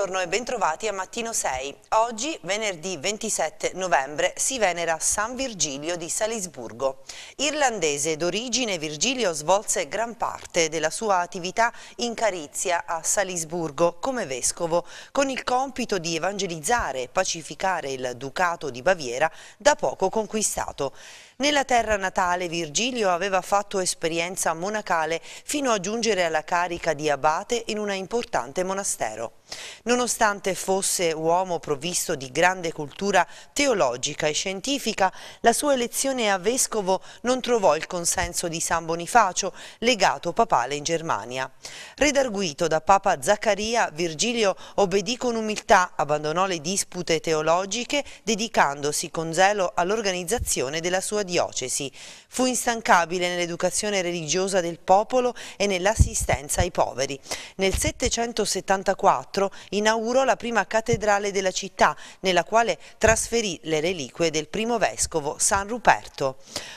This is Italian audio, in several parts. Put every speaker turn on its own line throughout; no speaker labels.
Buongiorno e bentrovati a Mattino 6. Oggi, venerdì 27 novembre, si venera San Virgilio di Salisburgo. Irlandese d'origine, Virgilio svolse gran parte della sua attività in Carizia a Salisburgo come vescovo, con il compito di evangelizzare e pacificare il ducato di Baviera da poco conquistato. Nella terra natale Virgilio aveva fatto esperienza monacale fino a giungere alla carica di abate in una importante monastero. Nonostante fosse uomo provvisto di grande cultura teologica e scientifica, la sua elezione a vescovo non trovò il consenso di San Bonifacio, legato papale in Germania. Redarguito da Papa Zaccaria, Virgilio obbedì con umiltà, abbandonò le dispute teologiche, dedicandosi con zelo all'organizzazione della sua diocesi diocesi. Fu instancabile nell'educazione religiosa del popolo e nell'assistenza ai poveri. Nel 774 inaugurò la prima cattedrale della città, nella quale trasferì le reliquie del primo vescovo San Ruperto.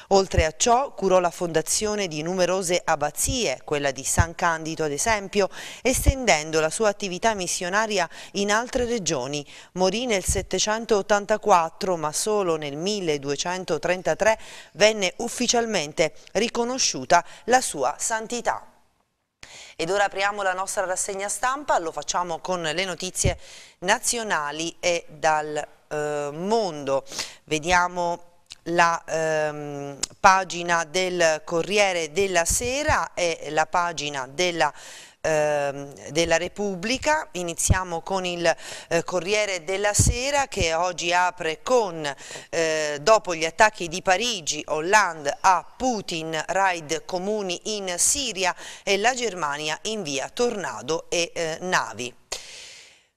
Oltre a ciò curò la fondazione di numerose abbazie, quella di San Candido ad esempio, estendendo la sua attività missionaria in altre regioni. Morì nel 784 ma solo nel 1233 venne ufficialmente riconosciuta la sua santità. Ed ora apriamo la nostra rassegna stampa, lo facciamo con le notizie nazionali e dal eh, mondo. Vediamo la ehm, pagina del Corriere della Sera e la pagina della Ehm, della Repubblica, iniziamo con il eh, Corriere della Sera che oggi apre con eh, dopo gli attacchi di Parigi, Hollande a Putin, raid comuni in Siria e la Germania invia tornado e eh, navi.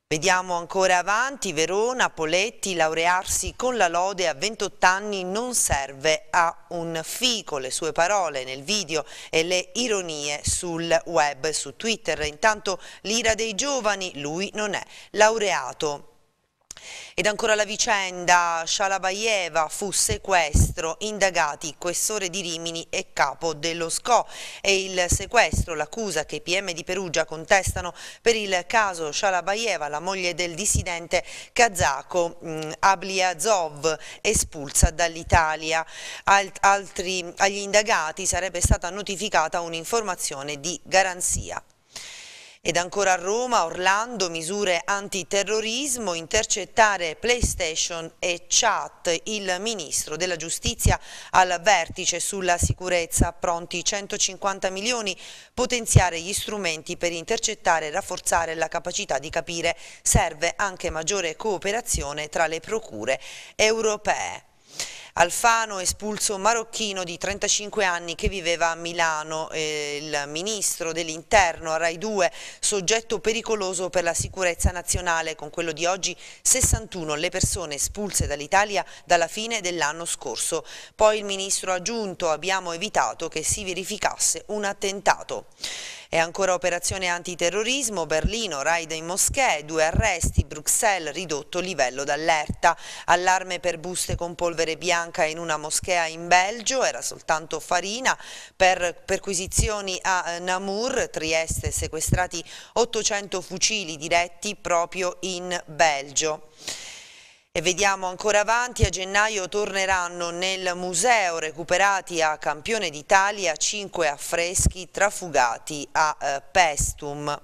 Vediamo ancora avanti, Verona, Poletti, laurearsi con la lode a 28 anni non serve a un fico, le sue parole nel video e le ironie sul web, su Twitter. Intanto l'ira dei giovani, lui non è laureato ed ancora la vicenda, Shalabayeva fu sequestro, indagati questore di Rimini e capo dello SCO. E il sequestro, l'accusa che i PM di Perugia contestano per il caso Shalabayeva, la moglie del dissidente kazako mm, Abliazov, espulsa dall'Italia. Alt agli indagati sarebbe stata notificata un'informazione di garanzia. Ed ancora a Roma, Orlando, misure antiterrorismo, intercettare PlayStation e chat. Il ministro della giustizia al vertice sulla sicurezza, pronti 150 milioni, potenziare gli strumenti per intercettare e rafforzare la capacità di capire. Serve anche maggiore cooperazione tra le procure europee. Alfano espulso marocchino di 35 anni che viveva a Milano, eh, il ministro dell'interno a Rai 2, soggetto pericoloso per la sicurezza nazionale, con quello di oggi 61 le persone espulse dall'Italia dalla fine dell'anno scorso. Poi il ministro ha aggiunto abbiamo evitato che si verificasse un attentato. E ancora operazione antiterrorismo, Berlino, raid in moschee, due arresti, Bruxelles ridotto livello d'allerta. Allarme per buste con polvere bianca in una moschea in Belgio, era soltanto farina, per perquisizioni a eh, Namur, Trieste sequestrati 800 fucili diretti proprio in Belgio. E vediamo ancora avanti, a gennaio torneranno nel museo recuperati a Campione d'Italia cinque affreschi trafugati a eh, Pestum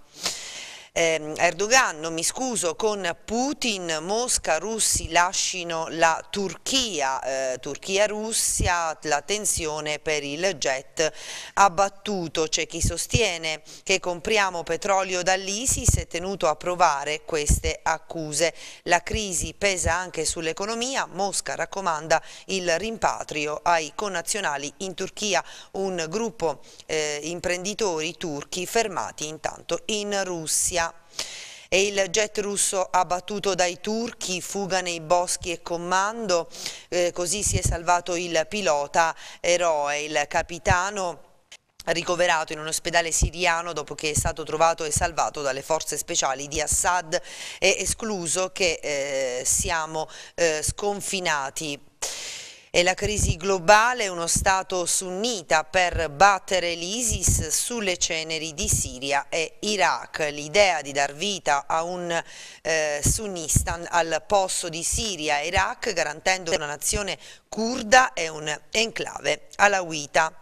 eh, Erdogan, no, mi scuso, con Putin, Mosca, russi lasciano la Turchia, eh, Turchia-Russia, la tensione per il jet abbattuto. C'è chi sostiene che compriamo petrolio dall'ISIS e tenuto a provare queste accuse. La crisi pesa anche sull'economia, Mosca raccomanda il rimpatrio ai connazionali in Turchia, un gruppo eh, imprenditori turchi fermati intanto in Russia. Siria e il jet russo abbattuto dai turchi, fuga nei boschi e comando, eh, così si è salvato il pilota eroe, il capitano ricoverato in un ospedale siriano dopo che è stato trovato e salvato dalle forze speciali di Assad è escluso che eh, siamo eh, sconfinati e la crisi globale, uno Stato sunnita per battere l'ISIS sulle ceneri di Siria e Iraq. L'idea di dar vita a un eh, sunnistan al posto di Siria e Iraq garantendo una nazione kurda e un enclave alawita.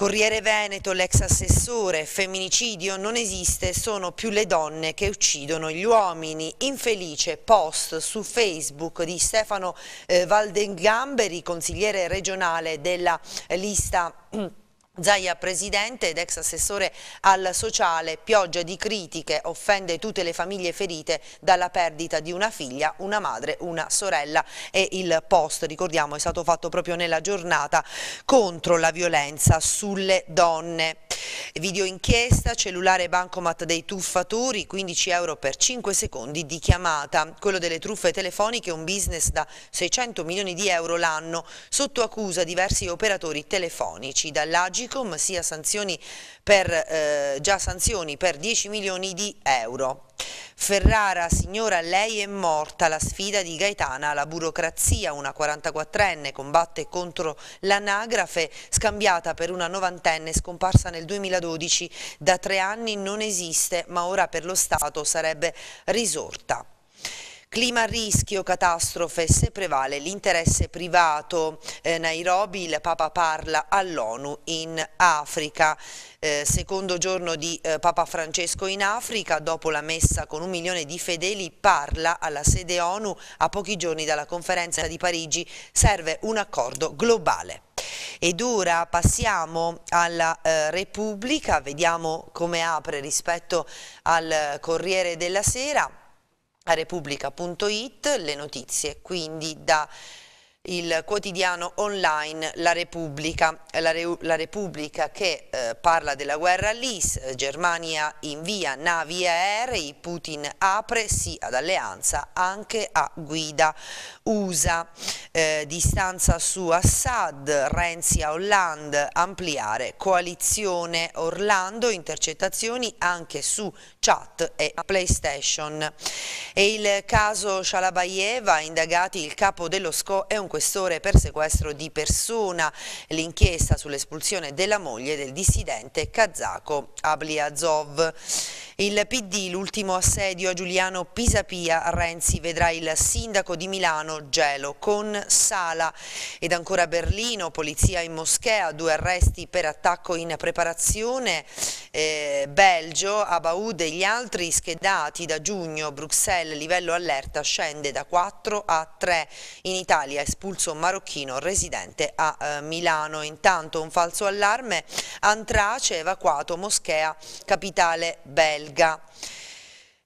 Corriere Veneto, l'ex assessore, femminicidio non esiste, sono più le donne che uccidono gli uomini. Infelice post su Facebook di Stefano eh, Valdengamberi, consigliere regionale della eh, lista Zaia presidente ed ex assessore al sociale, pioggia di critiche, offende tutte le famiglie ferite dalla perdita di una figlia, una madre, una sorella e il post, ricordiamo, è stato fatto proprio nella giornata contro la violenza sulle donne. Video inchiesta, cellulare bancomat dei tuffatori, 15 euro per 5 secondi di chiamata. Quello delle truffe telefoniche è un business da 600 milioni di euro l'anno, sotto accusa diversi operatori telefonici, dall'Agi Agcom sia sanzioni per, eh, già sanzioni per 10 milioni di euro. Ferrara, signora, lei è morta, la sfida di Gaetana alla burocrazia, una 44enne combatte contro l'anagrafe scambiata per una novantenne scomparsa nel 2012, da tre anni non esiste ma ora per lo Stato sarebbe risorta. Clima a rischio, catastrofe, se prevale l'interesse privato. Eh, Nairobi, il Papa parla all'ONU in Africa. Eh, secondo giorno di eh, Papa Francesco in Africa, dopo la messa con un milione di fedeli, parla alla sede ONU a pochi giorni dalla conferenza di Parigi. Serve un accordo globale. Ed ora passiamo alla eh, Repubblica, vediamo come apre rispetto al eh, Corriere della Sera a repubblica.it le notizie, quindi da il quotidiano online La Repubblica, la, Re la Repubblica che eh, parla della guerra all'IS, Germania invia navi aerei, Putin apre sì ad alleanza anche a guida USA, eh, distanza su Assad, Renzi a Hollande, ampliare coalizione Orlando, intercettazioni anche su chat e PlayStation. E il caso Shalabayeva, indagati il capo dello SCO e un questore per sequestro di persona, l'inchiesta sull'espulsione della moglie del dissidente kazako Ablyazov. Il PD, l'ultimo assedio a Giuliano Pisapia, Renzi vedrà il sindaco di Milano, Gelo, con Sala. Ed ancora Berlino, polizia in moschea, due arresti per attacco in preparazione. Eh, Belgio, Abaud e gli altri schedati da giugno, Bruxelles, livello allerta scende da 4 a 3. In Italia espulso un marocchino residente a eh, Milano. Intanto un falso allarme, Antrace evacuato moschea capitale belga belga.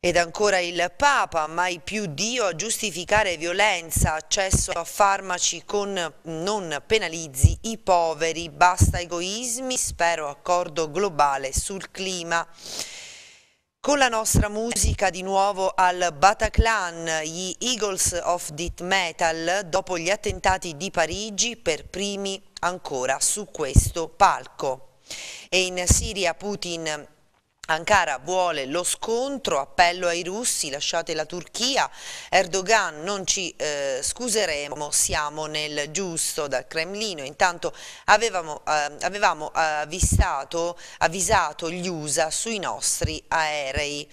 Ed ancora il Papa, mai più Dio a giustificare violenza, accesso a farmaci con non penalizzi i poveri, basta egoismi, spero accordo globale sul clima. Con la nostra musica di nuovo al Bataclan, gli Eagles of Death Metal, dopo gli attentati di Parigi, per primi ancora su questo palco. E in Siria Putin Ankara vuole lo scontro, appello ai russi, lasciate la Turchia, Erdogan non ci eh, scuseremo, siamo nel giusto dal Cremlino, intanto avevamo, eh, avevamo avvisato, avvisato gli USA sui nostri aerei.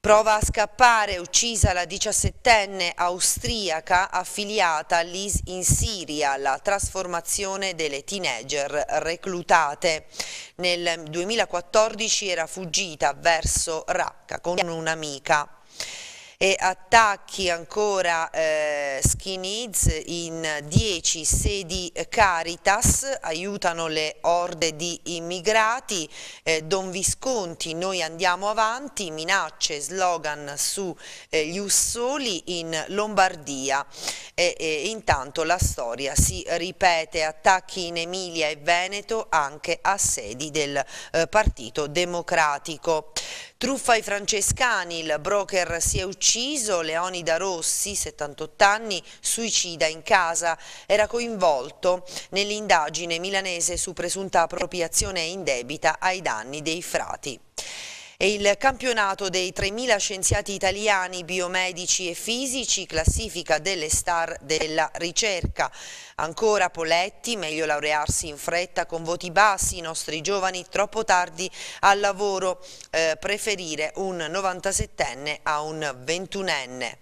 Prova a scappare, uccisa la 17enne austriaca affiliata all'IS in Siria, la trasformazione delle teenager reclutate. Nel 2014 era fuggita verso Raqqa con un'amica e attacchi ancora eh, Skin in 10 sedi Caritas, aiutano le orde di immigrati, eh, Don Visconti, noi andiamo avanti, minacce, slogan sugli eh, Ussoli in Lombardia e, e intanto la storia si ripete, attacchi in Emilia e Veneto anche a sedi del eh, Partito Democratico. Truffa ai francescani, il broker si è ucciso, Leonida Rossi, 78 anni, suicida in casa. Era coinvolto nell'indagine milanese su presunta appropriazione indebita ai danni dei frati. E il campionato dei 3.000 scienziati italiani, biomedici e fisici, classifica delle star della ricerca. Ancora Poletti, meglio laurearsi in fretta con voti bassi, i nostri giovani troppo tardi al lavoro, eh, preferire un 97enne a un 21enne.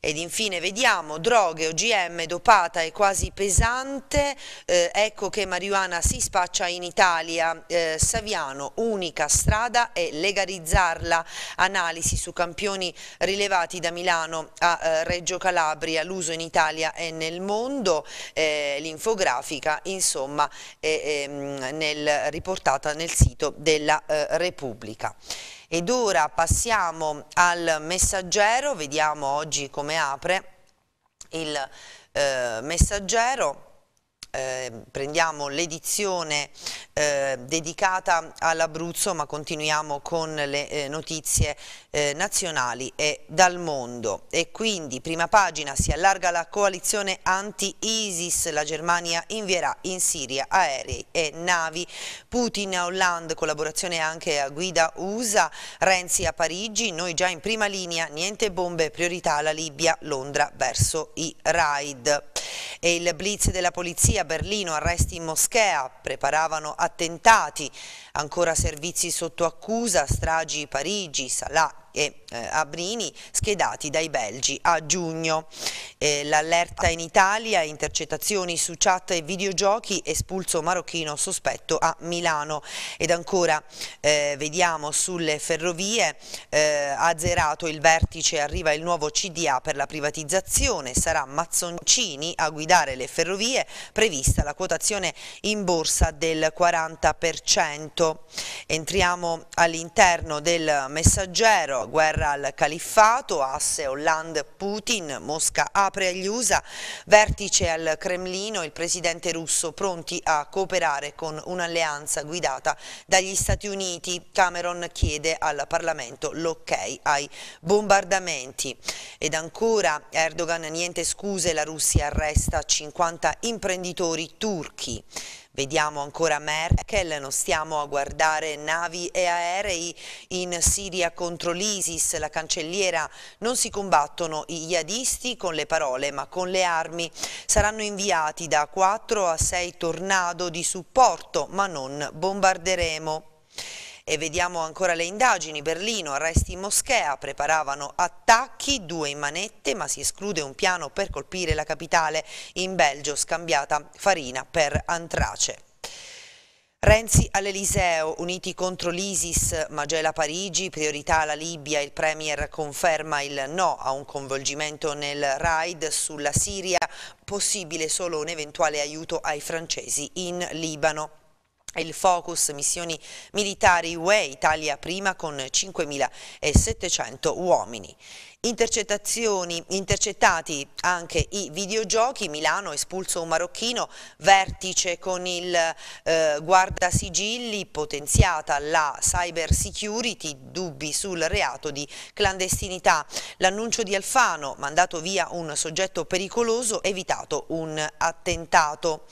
Ed infine vediamo droghe, OGM dopata e quasi pesante, eh, ecco che marijuana si spaccia in Italia, eh, Saviano unica strada è legalizzarla, analisi su campioni rilevati da Milano a eh, Reggio Calabria, l'uso in Italia e nel mondo, eh, l'infografica insomma è, è ehm, nel, riportata nel sito della eh, Repubblica. Ed ora passiamo al messaggero, vediamo oggi come apre il eh, messaggero. Eh, prendiamo l'edizione eh, dedicata all'Abruzzo ma continuiamo con le eh, notizie eh, nazionali e dal mondo. E quindi, prima pagina, si allarga la coalizione anti-ISIS, la Germania invierà in Siria aerei e navi, Putin a Hollande, collaborazione anche a guida USA, Renzi a Parigi, noi già in prima linea, niente bombe, priorità alla Libia, Londra verso i raid. E il blitz della polizia a Berlino, arresti in moschea, preparavano attentati. Ancora servizi sotto accusa, stragi Parigi, Salà, e eh, Abrini schedati dai belgi a giugno. Eh, L'allerta in Italia, intercettazioni su chat e videogiochi, espulso marocchino sospetto a Milano. Ed ancora eh, vediamo sulle ferrovie, eh, azzerato il vertice, arriva il nuovo CDA per la privatizzazione, sarà Mazzoncini a guidare le ferrovie, prevista la quotazione in borsa del 40%. Entriamo all'interno del messaggero guerra al califfato, asse Hollande-Putin, Mosca apre agli USA, vertice al Cremlino, il presidente russo pronti a cooperare con un'alleanza guidata dagli Stati Uniti. Cameron chiede al Parlamento l'ok ai bombardamenti. Ed ancora Erdogan, niente scuse, la Russia arresta 50 imprenditori turchi. Vediamo ancora Merkel, non stiamo a guardare navi e aerei in Siria contro l'ISIS. La cancelliera non si combattono i jihadisti con le parole ma con le armi. Saranno inviati da 4 a 6 tornado di supporto ma non bombarderemo. E vediamo ancora le indagini, Berlino, arresti in moschea, preparavano attacchi, due in manette, ma si esclude un piano per colpire la capitale. In Belgio scambiata farina per antrace. Renzi all'Eliseo, uniti contro l'Isis, Magela Parigi, priorità alla Libia, il Premier conferma il no a un coinvolgimento nel raid sulla Siria, possibile solo un eventuale aiuto ai francesi in Libano il focus missioni militari UE Italia prima con 5.700 uomini intercettati anche i videogiochi, Milano espulso un marocchino, vertice con il eh, guardasigilli, potenziata la cyber security, dubbi sul reato di clandestinità. L'annuncio di Alfano, mandato via un soggetto pericoloso, evitato un attentato.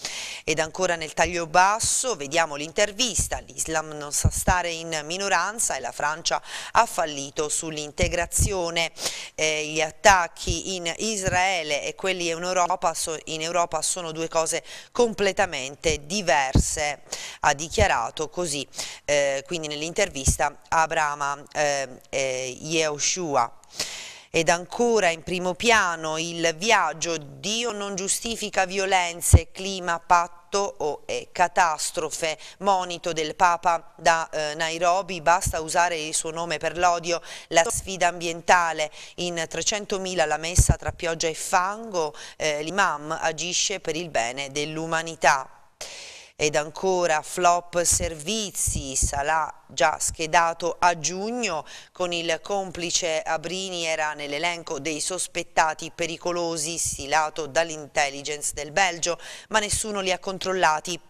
Ed ancora nel taglio basso vediamo l'intervista, l'Islam non sa stare in minoranza e la Francia ha fallito sull'integrazione eh, gli attacchi in Israele e quelli in Europa, so, in Europa sono due cose completamente diverse, ha dichiarato così, eh, quindi nell'intervista Abrama eh, eh, Yehoshua. Ed ancora in primo piano il viaggio Dio non giustifica violenze, clima, patto fatto o è catastrofe, monito del Papa da eh, Nairobi, basta usare il suo nome per l'odio, la sfida ambientale, in 300.000 la messa tra pioggia e fango, eh, l'imam agisce per il bene dell'umanità. Ed ancora flop servizi, Salà già schedato a giugno con il complice Abrini era nell'elenco dei sospettati pericolosi stilato dall'intelligence del Belgio ma nessuno li ha controllati.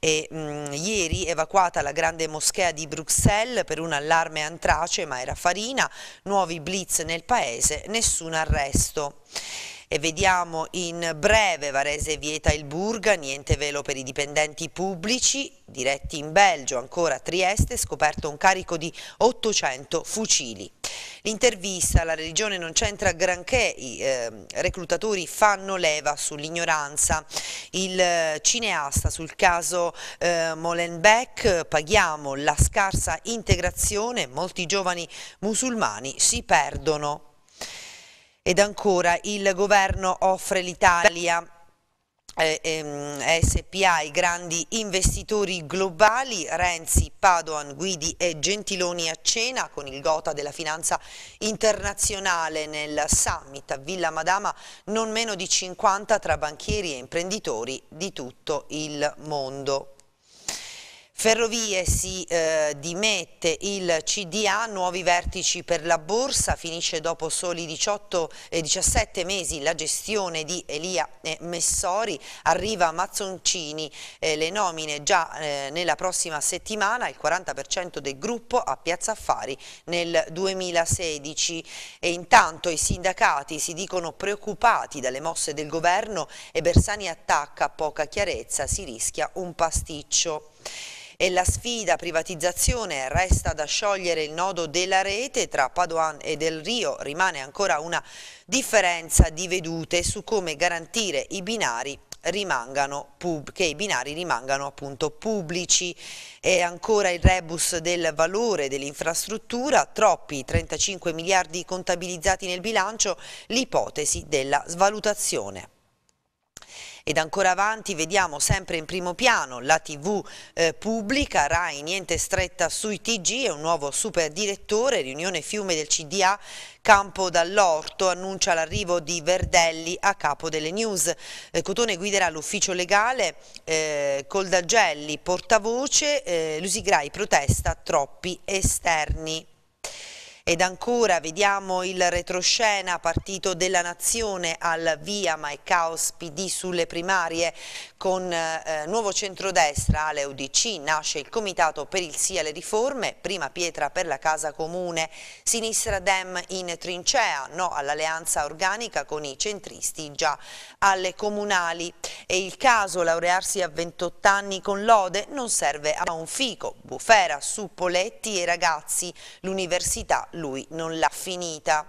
E, mh, mm, ieri evacuata la grande moschea di Bruxelles per un allarme antrace ma era farina, nuovi blitz nel paese, nessun arresto. E vediamo in breve Varese vieta il Burga, niente velo per i dipendenti pubblici, diretti in Belgio, ancora a Trieste, scoperto un carico di 800 fucili. L'intervista, la religione non c'entra granché, i eh, reclutatori fanno leva sull'ignoranza. Il eh, cineasta sul caso eh, Molenbeek, paghiamo la scarsa integrazione, molti giovani musulmani si perdono. Ed ancora, il governo offre l'Italia eh, ehm, SPA, i grandi investitori globali, Renzi, Padoan, Guidi e Gentiloni a cena con il gota della finanza internazionale nel summit a Villa Madama, non meno di 50 tra banchieri e imprenditori di tutto il mondo. Ferrovie si eh, dimette il CDA, nuovi vertici per la borsa, finisce dopo soli 18, eh, 17 mesi la gestione di Elia Messori, arriva Mazzoncini, eh, le nomine già eh, nella prossima settimana, il 40% del gruppo a Piazza Affari nel 2016 e intanto i sindacati si dicono preoccupati dalle mosse del governo e Bersani attacca poca chiarezza, si rischia un pasticcio. E la sfida privatizzazione resta da sciogliere il nodo della rete tra Padoan e Del Rio, rimane ancora una differenza di vedute su come garantire i binari che i binari rimangano appunto pubblici. E ancora il rebus del valore dell'infrastruttura, troppi 35 miliardi contabilizzati nel bilancio, l'ipotesi della svalutazione. Ed ancora avanti vediamo sempre in primo piano la TV eh, pubblica, RAI niente stretta sui TG e un nuovo super direttore, riunione fiume del CDA, Campo dall'Orto annuncia l'arrivo di Verdelli a capo delle news. Eh, Cotone guiderà l'ufficio legale, eh, Coldagelli portavoce, eh, Lusigrai protesta troppi esterni. Ed ancora vediamo il retroscena partito della Nazione al via ma è caos PD sulle primarie con eh, nuovo centrodestra alle UDC nasce il comitato per il sì alle riforme, prima pietra per la casa comune, sinistra Dem in trincea, no all'alleanza organica con i centristi già alle comunali e il caso laurearsi a 28 anni con lode non serve a un fico, bufera su Poletti e ragazzi, l'università lui non l'ha finita.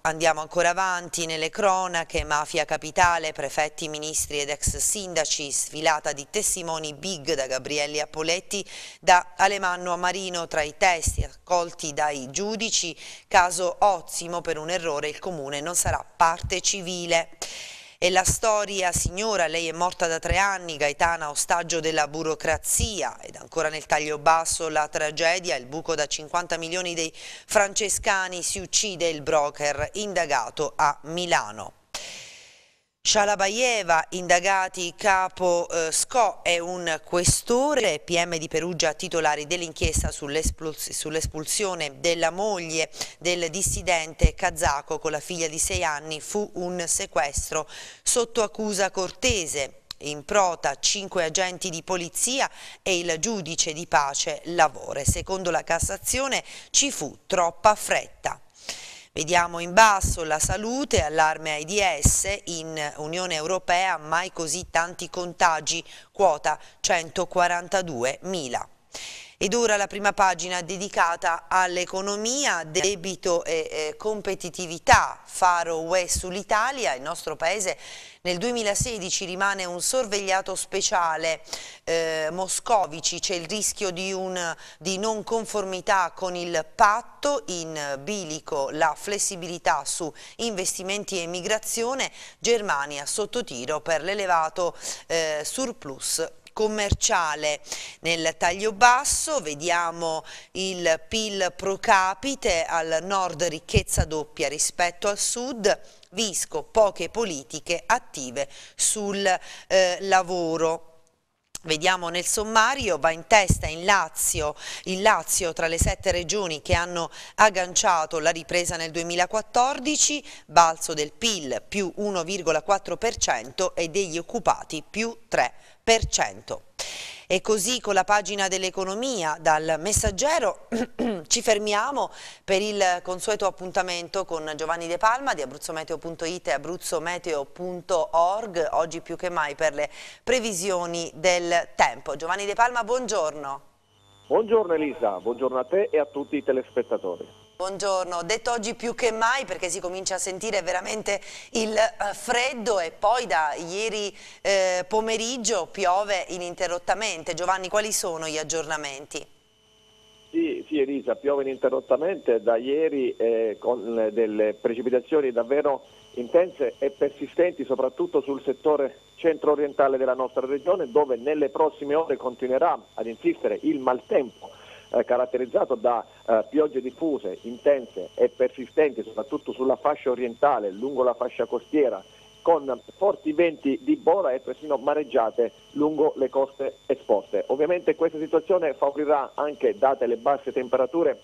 Andiamo ancora avanti nelle cronache, mafia capitale, prefetti, ministri ed ex sindaci, sfilata di testimoni big da Gabrielli a Poletti, da Alemanno a Marino tra i testi accolti dai giudici, caso ozimo per un errore il comune non sarà parte civile. È la storia, signora, lei è morta da tre anni, Gaetana ostaggio della burocrazia ed ancora nel taglio basso la tragedia, il buco da 50 milioni dei francescani, si uccide il broker indagato a Milano. Shalabayeva, indagati capo eh, SCO è un questore, PM di Perugia titolari dell'inchiesta sull'espulsione sull della moglie del dissidente kazako con la figlia di sei anni fu un sequestro sotto accusa cortese. In prota cinque agenti di polizia e il giudice di pace Lavore. Secondo la Cassazione ci fu troppa fretta. Vediamo in basso la salute, allarme AIDS, in Unione Europea mai così tanti contagi, quota 142.000. Ed ora la prima pagina dedicata all'economia, debito e eh, competitività, faro UE sull'Italia, il nostro paese nel 2016 rimane un sorvegliato speciale eh, Moscovici, c'è il rischio di, un, di non conformità con il patto, in bilico la flessibilità su investimenti e migrazione, Germania sottotiro per l'elevato eh, surplus commerciale. Nel taglio basso vediamo il PIL pro capite al nord ricchezza doppia rispetto al sud, Visco poche politiche attive sul eh, lavoro. Vediamo nel sommario, va in testa in Lazio, il Lazio tra le sette regioni che hanno agganciato la ripresa nel 2014, balzo del PIL più 1,4% e degli occupati più 3%. E così con la pagina dell'economia dal messaggero ci fermiamo per il consueto appuntamento con Giovanni De Palma di abruzzometeo.it e abruzzometeo.org oggi più che mai per le previsioni del tempo. Giovanni De Palma, buongiorno.
Buongiorno Elisa, buongiorno a te e a tutti i telespettatori.
Buongiorno, detto oggi più che mai perché si comincia a sentire veramente il eh, freddo e poi da ieri eh, pomeriggio piove ininterrottamente. Giovanni, quali sono gli aggiornamenti?
Sì, sì Elisa, piove ininterrottamente da ieri eh, con eh, delle precipitazioni davvero intense e persistenti soprattutto sul settore centro-orientale della nostra regione dove nelle prossime ore continuerà ad insistere il maltempo eh, caratterizzato da eh, piogge diffuse, intense e persistenti, soprattutto sulla fascia orientale, lungo la fascia costiera, con forti venti di bola e persino mareggiate lungo le coste esposte. Ovviamente questa situazione favorirà anche, date le basse temperature,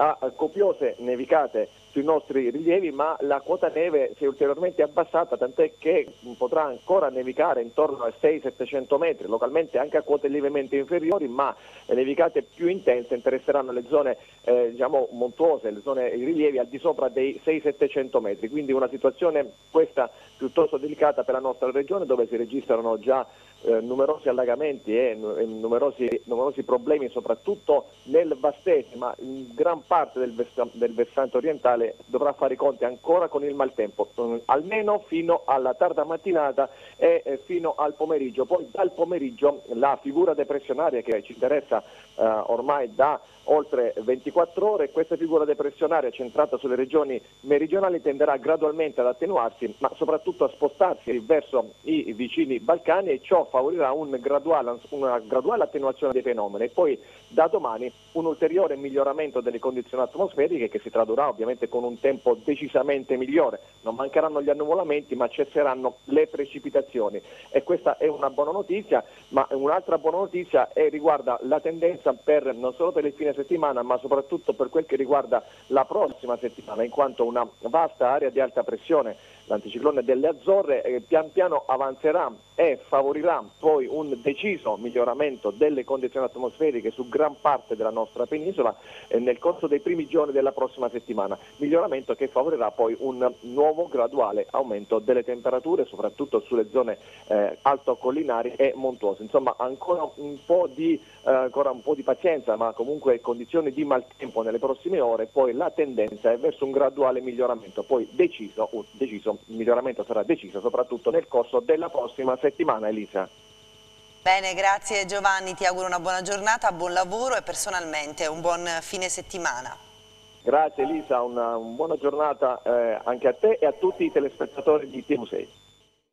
a copiose nevicate sui nostri rilievi, ma la quota neve si è ulteriormente abbassata, tant'è che potrà ancora nevicare intorno ai 6-700 metri, localmente anche a quote lievemente inferiori, ma le nevicate più intense interesseranno le zone eh, diciamo, montuose, le zone, i rilievi al di sopra dei 6-700 metri, quindi una situazione questa piuttosto delicata per la nostra regione dove si registrano già eh, numerosi allagamenti e, eh, numerosi, numerosi, problemi soprattutto nel Vastese, ma in gran parte del, vest- del versante orientale dovrà fare i conti ancora con il maltempo, mm, almeno fino alla tarda mattinata e eh, fino al pomeriggio. Poi dal pomeriggio la figura depressionaria che ci interessa eh, ormai da oltre 24 ore. Questa figura depressionaria centrata sulle regioni meridionali tenderà gradualmente ad attenuarsi, ma soprattutto a spostarsi verso i vicini Balcani e ciò favorirà un graduale, una graduale attenuazione dei fenomeni. E poi da domani un ulteriore miglioramento delle condizioni atmosferiche che si tradurrà ovviamente con un tempo decisamente migliore. Non mancheranno gli annuvolamenti, ma cesseranno le precipitazioni. E questa è una buona notizia, ma un'altra buona notizia è, riguarda la tendenza promessa per, non solo per il fine settimana ma soprattutto per quel che riguarda la prossima settimana in quanto una vasta area di alta pressione l'anticiclone delle Azzorre eh, pian piano avanzerà e favorirà poi un deciso miglioramento delle condizioni atmosferiche su gran parte della nostra penisola eh, nel corso dei primi giorni della prossima settimana, miglioramento che favorirà poi un nuovo graduale aumento delle temperature soprattutto sulle zone eh, altocollinari e montuose. Insomma ancora un, di, eh, ancora un po' di pazienza ma comunque condizioni di maltempo nelle prossime ore, poi la tendenza è verso un graduale miglioramento, poi deciso, deciso il miglioramento sarà deciso soprattutto nel corso della prossima settimana Elisa.
Bene, grazie Giovanni, ti auguro una buona giornata, buon lavoro e personalmente un buon fine settimana.
Grazie Elisa, una, una buona giornata eh, anche a te e a tutti i telespettatori di T6.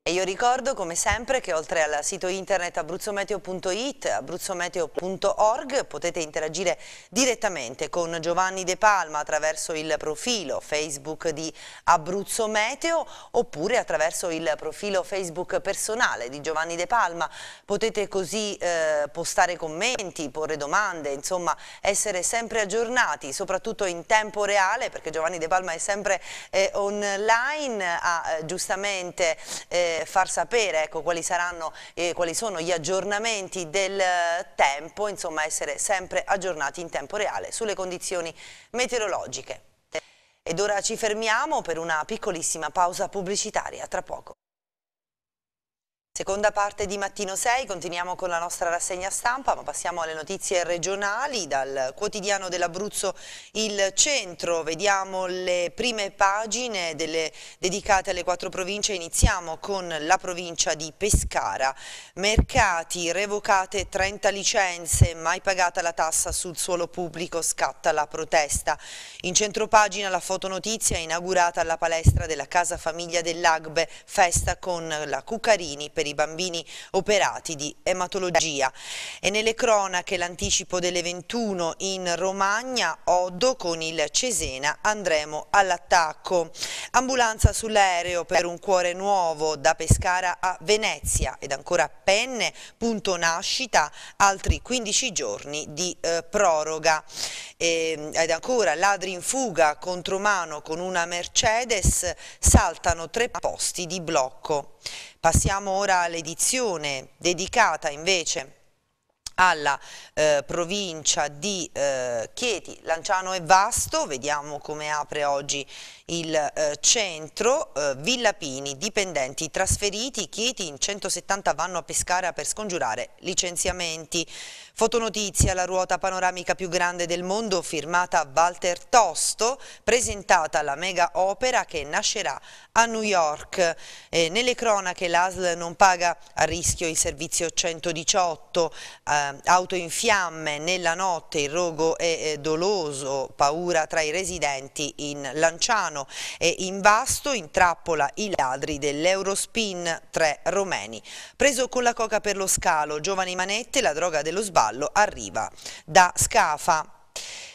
E io ricordo come sempre che oltre al sito internet abruzzometeo.it, abruzzometeo.org potete interagire direttamente con Giovanni De Palma attraverso il profilo Facebook di Abruzzo Meteo oppure attraverso il profilo Facebook personale di Giovanni De Palma. Potete così eh, postare commenti, porre domande, insomma essere sempre aggiornati, soprattutto in tempo reale perché Giovanni De Palma è sempre eh, online, ha eh, giustamente... Eh, eh, far sapere ecco, quali, saranno, eh, quali sono gli aggiornamenti del eh, tempo, insomma essere sempre aggiornati in tempo reale sulle condizioni meteorologiche. Ed ora ci fermiamo per una piccolissima pausa pubblicitaria, tra poco. Seconda parte di Mattino 6, continuiamo con la nostra rassegna stampa ma passiamo alle notizie regionali dal quotidiano dell'Abruzzo Il Centro, vediamo le prime pagine delle, dedicate alle quattro province, iniziamo con la provincia di Pescara, mercati, revocate 30 licenze, mai pagata la tassa sul suolo pubblico, scatta la protesta, in centro pagina la fotonotizia inaugurata alla palestra della Casa Famiglia dell'Agbe, festa con la Cucarini per per i bambini operati di ematologia. E nelle cronache l'anticipo delle 21 in Romagna, Oddo con il Cesena andremo all'attacco. Ambulanza sull'aereo per un cuore nuovo da Pescara a Venezia ed ancora Penne, punto nascita, altri 15 giorni di eh, proroga. E, ehm, ed ancora ladri in fuga contro mano con una Mercedes, saltano tre posti di blocco. Passiamo ora era l'edizione dedicata invece alla eh, provincia di eh, Chieti, Lanciano e Vasto, vediamo come apre oggi il eh, centro, eh, Villapini, dipendenti trasferiti, Chieti in 170 vanno a Pescara per scongiurare licenziamenti. Fotonotizia, la ruota panoramica più grande del mondo firmata Walter Tosto, presentata la mega opera che nascerà a New York. E nelle cronache l'ASL non paga a rischio il servizio 118, eh, auto in fiamme, nella notte il rogo è, è doloso, paura tra i residenti in Lanciano e in Vasto intrappola i ladri dell'Eurospin 3 romeni. Preso con la coca per lo scalo, giovani manette, la droga dello sbaglio cavallo arriva da Scafa.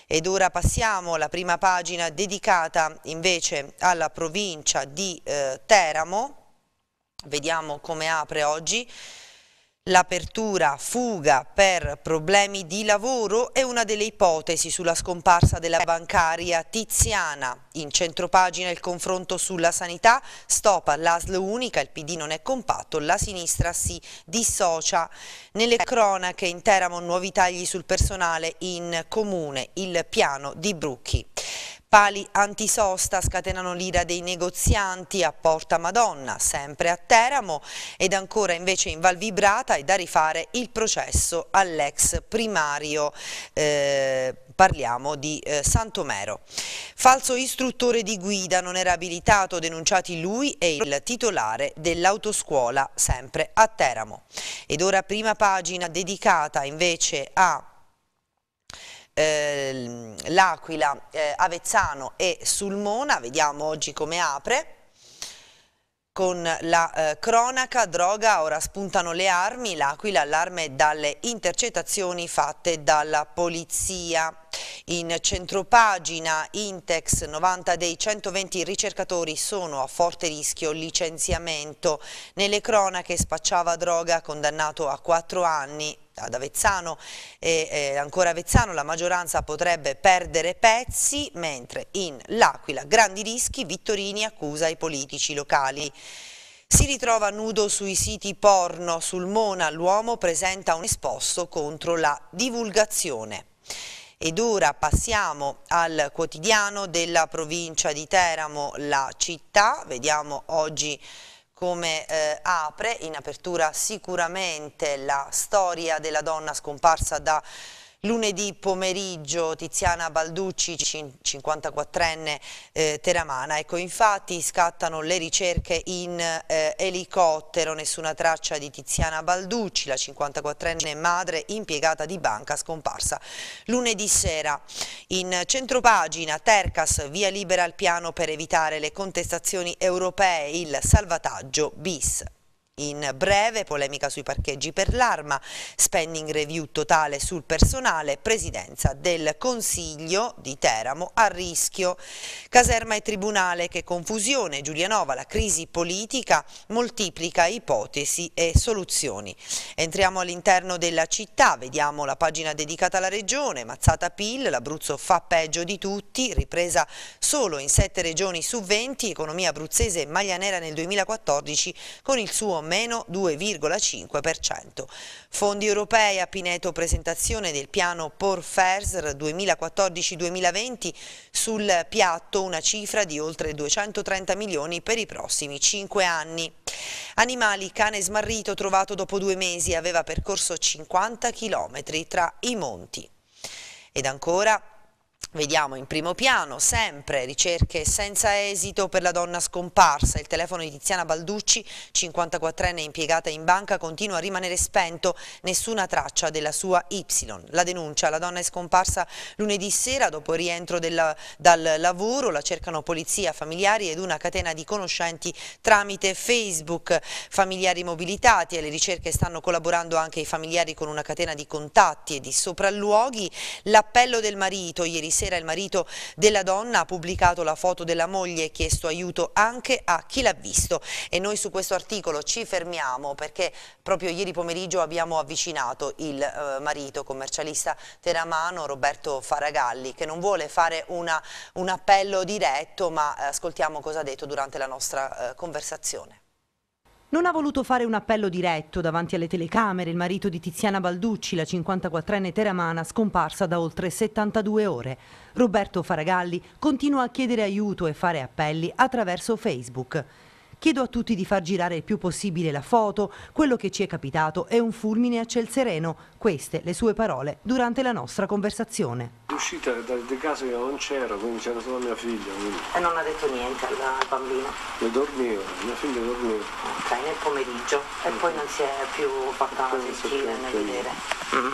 Ed ora passiamo alla prima pagina dedicata invece alla provincia di eh, Teramo. Vediamo come apre oggi L'apertura fuga per problemi di lavoro è una delle ipotesi sulla scomparsa della bancaria Tiziana. In centropagina il confronto sulla sanità, stop all'ASL unica, il PD non è compatto, la sinistra si dissocia. Nelle cronache in Teramo nuovi tagli sul personale in comune, il piano di Brucchi. Pali antisosta scatenano l'ira dei negozianti a Porta Madonna, sempre a Teramo, ed ancora invece in Val Vibrata è da rifare il processo all'ex primario eh, parliamo di eh, Santomero. Falso istruttore di guida, non era abilitato, denunciati lui e il titolare dell'autoscuola, sempre a Teramo. Ed ora prima pagina dedicata invece a eh, L'Aquila, eh, Avezzano e Sulmona, vediamo oggi come apre con la eh, cronaca droga, ora spuntano le armi, l'Aquila allarme dalle intercettazioni fatte dalla polizia. In centropagina Intex 90 dei 120 ricercatori sono a forte rischio licenziamento. Nelle cronache spacciava droga condannato a 4 anni ad Avezzano e eh, ancora Avezzano la maggioranza potrebbe perdere pezzi, mentre in L'Aquila grandi rischi, Vittorini accusa i politici locali. Si ritrova nudo sui siti porno, sul Mona l'uomo presenta un esposto contro la divulgazione ed ora passiamo al quotidiano della provincia di Teramo, la città, vediamo oggi come eh, apre in apertura sicuramente la storia della donna scomparsa da Lunedì pomeriggio Tiziana Balducci, 54enne eh, teramana. Ecco, infatti scattano le ricerche in eh, elicottero, nessuna traccia di Tiziana Balducci, la 54enne madre impiegata di banca scomparsa. Lunedì sera in centropagina Tercas, via libera al piano per evitare le contestazioni europee, il salvataggio bis in breve, polemica sui parcheggi per l'arma, spending review totale sul personale, presidenza del Consiglio di Teramo a rischio, caserma e tribunale che confusione, Giulianova, la crisi politica moltiplica ipotesi e soluzioni. Entriamo all'interno della città, vediamo la pagina dedicata alla regione, Mazzata Pil, l'Abruzzo fa peggio di tutti, ripresa solo in 7 regioni su 20, economia abruzzese e nera nel 2014 con il suo meno 2,5%. Fondi europei a Pineto presentazione del piano Porfers 2014-2020 sul piatto una cifra di oltre 230 milioni per i prossimi 5 anni. Animali, cane smarrito trovato dopo due mesi aveva percorso 50 chilometri tra i monti. Ed ancora Vediamo in primo piano sempre ricerche senza esito per la donna scomparsa. Il telefono di Tiziana Balducci, 54enne impiegata in banca, continua a rimanere spento, nessuna traccia della sua Y. La denuncia, la donna è scomparsa lunedì sera dopo il rientro della, dal lavoro, la cercano polizia, familiari ed una catena di conoscenti tramite Facebook. Familiari mobilitati alle ricerche stanno collaborando anche i familiari con una catena di contatti e di sopralluoghi. L'appello del marito ieri sera sera il marito della donna ha pubblicato la foto della moglie e chiesto aiuto anche a chi l'ha visto. E noi su questo articolo ci fermiamo perché proprio ieri pomeriggio abbiamo avvicinato il eh, marito commercialista teramano Roberto Faragalli che non vuole fare una, un appello diretto ma eh, ascoltiamo cosa ha detto durante la nostra eh, conversazione. Non ha voluto fare un appello diretto davanti alle telecamere il marito di Tiziana Balducci, la 54enne teramana scomparsa da oltre 72 ore. Roberto Faragalli continua a chiedere aiuto e fare appelli attraverso Facebook. Chiedo a tutti di far girare il più possibile la foto, quello che ci è capitato è un fulmine a ciel sereno. Queste le sue parole durante la nostra conversazione.
L'uscita dal De Casa io non
c'ero, quindi c'era solo mia figlia. Quindi... E non ha detto niente al bambino? Le dormivo, mia figlia dormiva. Ok, nel pomeriggio e poi non si è più fatta Penso sentire né vedere. Mm.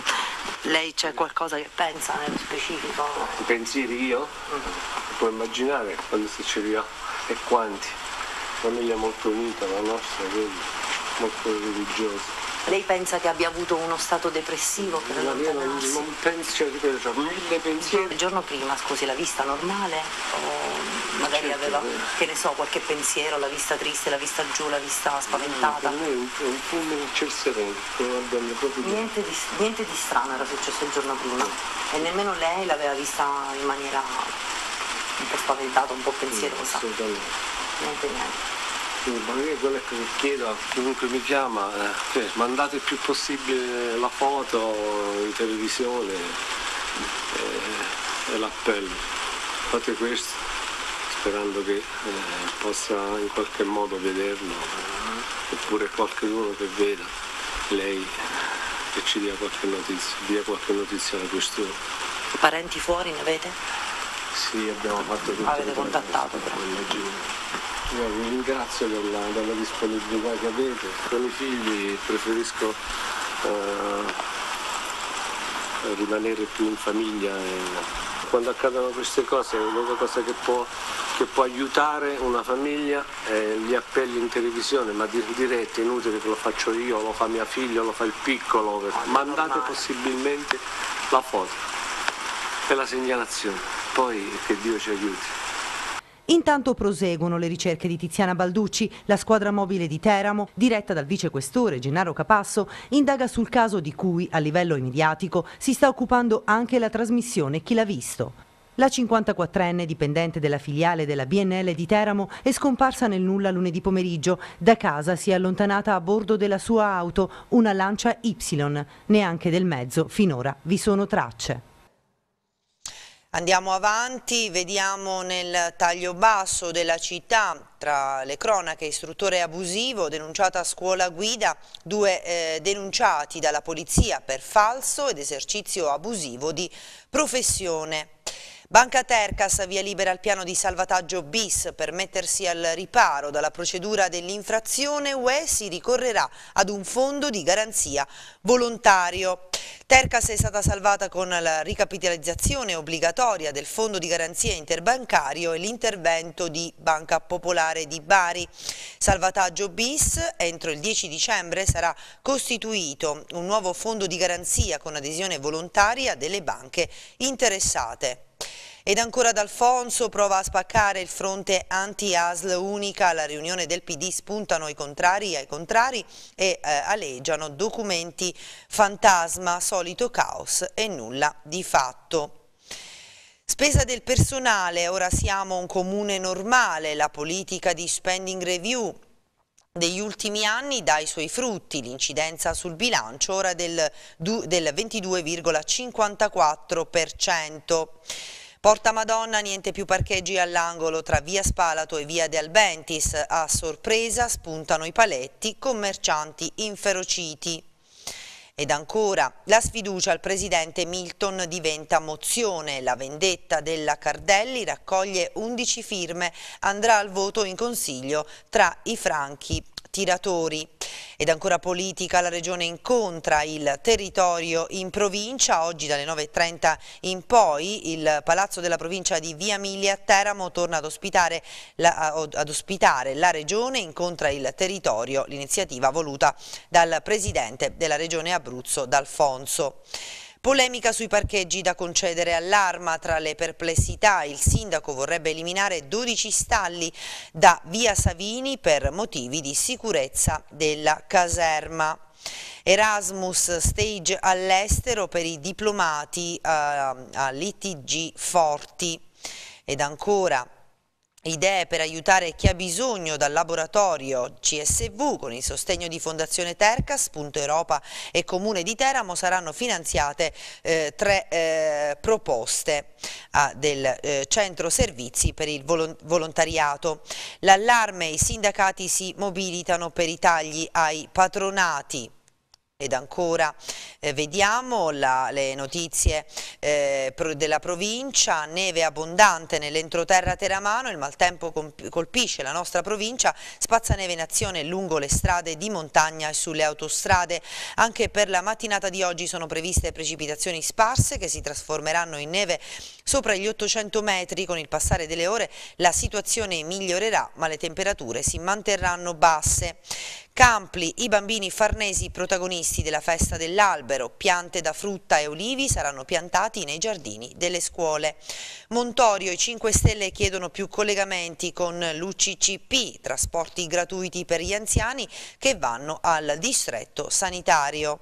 Lei c'è qualcosa che pensa nello specifico? I
pensieri io?
Mm. Puoi immaginare quando succederà e quanti famiglia molto unita, la nostra, quindi molto religiosa. Lei pensa che abbia avuto uno stato depressivo per no, io non, non penso di questo, mille pensieri. Il giorno prima, scusi, la vista normale? O magari certo, aveva, vero. che ne so, qualche pensiero, la vista triste, la vista giù, la vista spaventata? No, per me è un, fulmine c'è sereno, niente di, niente di strano era successo il giorno prima e nemmeno lei l'aveva vista in maniera un po' spaventata, un po' pensierosa. Assolutamente impegnati. Sì, ma
io quello che mi chiedo a chiunque mi chiama, eh, cioè, mandate il più possibile la foto in televisione eh, e l'appello. Fate questo sperando che eh, possa in qualche modo vederlo, eh, oppure qualcuno che veda lei che ci dia qualche notizia, dia qualche notizia alla questione.
Parenti fuori ne avete?
Sì, abbiamo fatto tutto. Avete contattato però?
Io vi ringrazio
per la, disponibilità che avete. Con i figli preferisco eh, rimanere più in famiglia. E quando accadono queste cose l'unica cosa che può, che può, aiutare una famiglia è gli appelli in televisione, ma diretti, inutile che lo faccio io, lo fa mia figlia, lo fa il piccolo, mandate possibilmente la foto e la segnalazione, poi che Dio ci aiuti.
Intanto proseguono le ricerche di Tiziana Balducci, la squadra mobile di Teramo, diretta dal vicequestore Gennaro Capasso, indaga sul caso di cui, a livello immediatico, si sta occupando anche la trasmissione Chi l'ha visto. La 54enne dipendente della filiale della BNL di Teramo è scomparsa nel nulla lunedì pomeriggio. Da casa si è allontanata a bordo della sua auto, una Lancia Y. Neanche del mezzo finora vi sono tracce. Andiamo avanti, vediamo nel taglio basso della città, tra le cronache, istruttore abusivo, denunciata a scuola guida, due eh, denunciati dalla polizia per falso ed esercizio abusivo di professione. Banca Tercas via libera al piano di salvataggio bis per mettersi al riparo dalla procedura dell'infrazione UE si ricorrerà ad un fondo di garanzia volontario. Tercas è stata salvata con la ricapitalizzazione obbligatoria del fondo di garanzia interbancario e l'intervento di Banca Popolare di Bari. Salvataggio bis, entro il 10 dicembre sarà costituito un nuovo fondo di garanzia con adesione volontaria delle banche interessate. Ed ancora D'Alfonso prova a spaccare il fronte anti-ASL unica. Alla riunione del PD spuntano i contrari ai contrari e eh, aleggiano documenti fantasma, solito caos e nulla di fatto. Spesa del personale, ora siamo un comune normale, la politica di spending review degli ultimi anni dà i suoi frutti, l'incidenza sul bilancio ora del, del 22,54%. Porta Madonna, niente più parcheggi all'angolo tra via Spalato e via De Albentis. A sorpresa spuntano i paletti, commercianti inferociti. Ed ancora, la sfiducia al presidente Milton diventa mozione. La vendetta della Cardelli raccoglie 11 firme, andrà al voto in consiglio tra i franchi tiratori. Ed ancora politica, la Regione incontra il territorio in provincia, oggi dalle 9.30 in poi il Palazzo della provincia di Via Miglia a Teramo torna ad ospitare la, ad ospitare la Regione, incontra il territorio, l'iniziativa voluta dal Presidente della Regione Abruzzo, D'Alfonso. Polemica sui parcheggi da concedere all'arma, tra le perplessità il sindaco vorrebbe eliminare 12 stalli da via Savini per motivi di sicurezza della caserma. Erasmus Stage all'estero per i diplomati ehm, a litigi Forti. Ed ancora Idee per aiutare chi ha bisogno dal laboratorio CSV con il sostegno di Fondazione Tercas, Punto Europa e Comune di Teramo saranno finanziate eh, tre eh, proposte ah, del eh, Centro Servizi per il volontariato. L'allarme, i sindacati si mobilitano per i tagli ai patronati. Ed ancora eh, vediamo la, le notizie eh, della provincia, neve abbondante nell'entroterra teramano, il maltempo colpisce la nostra provincia, spazzaneve in azione lungo le strade di montagna e sulle autostrade. Anche per la mattinata di oggi sono previste precipitazioni sparse che si trasformeranno in neve sopra gli 800 metri. Con il passare delle ore la situazione migliorerà ma le temperature si manterranno basse. Campli, i bambini farnesi protagonisti della festa dell'albero, piante da frutta e olivi saranno piantati nei giardini delle scuole. Montorio, i 5 Stelle chiedono più collegamenti con l'UCCP, trasporti gratuiti per gli anziani che vanno al distretto sanitario.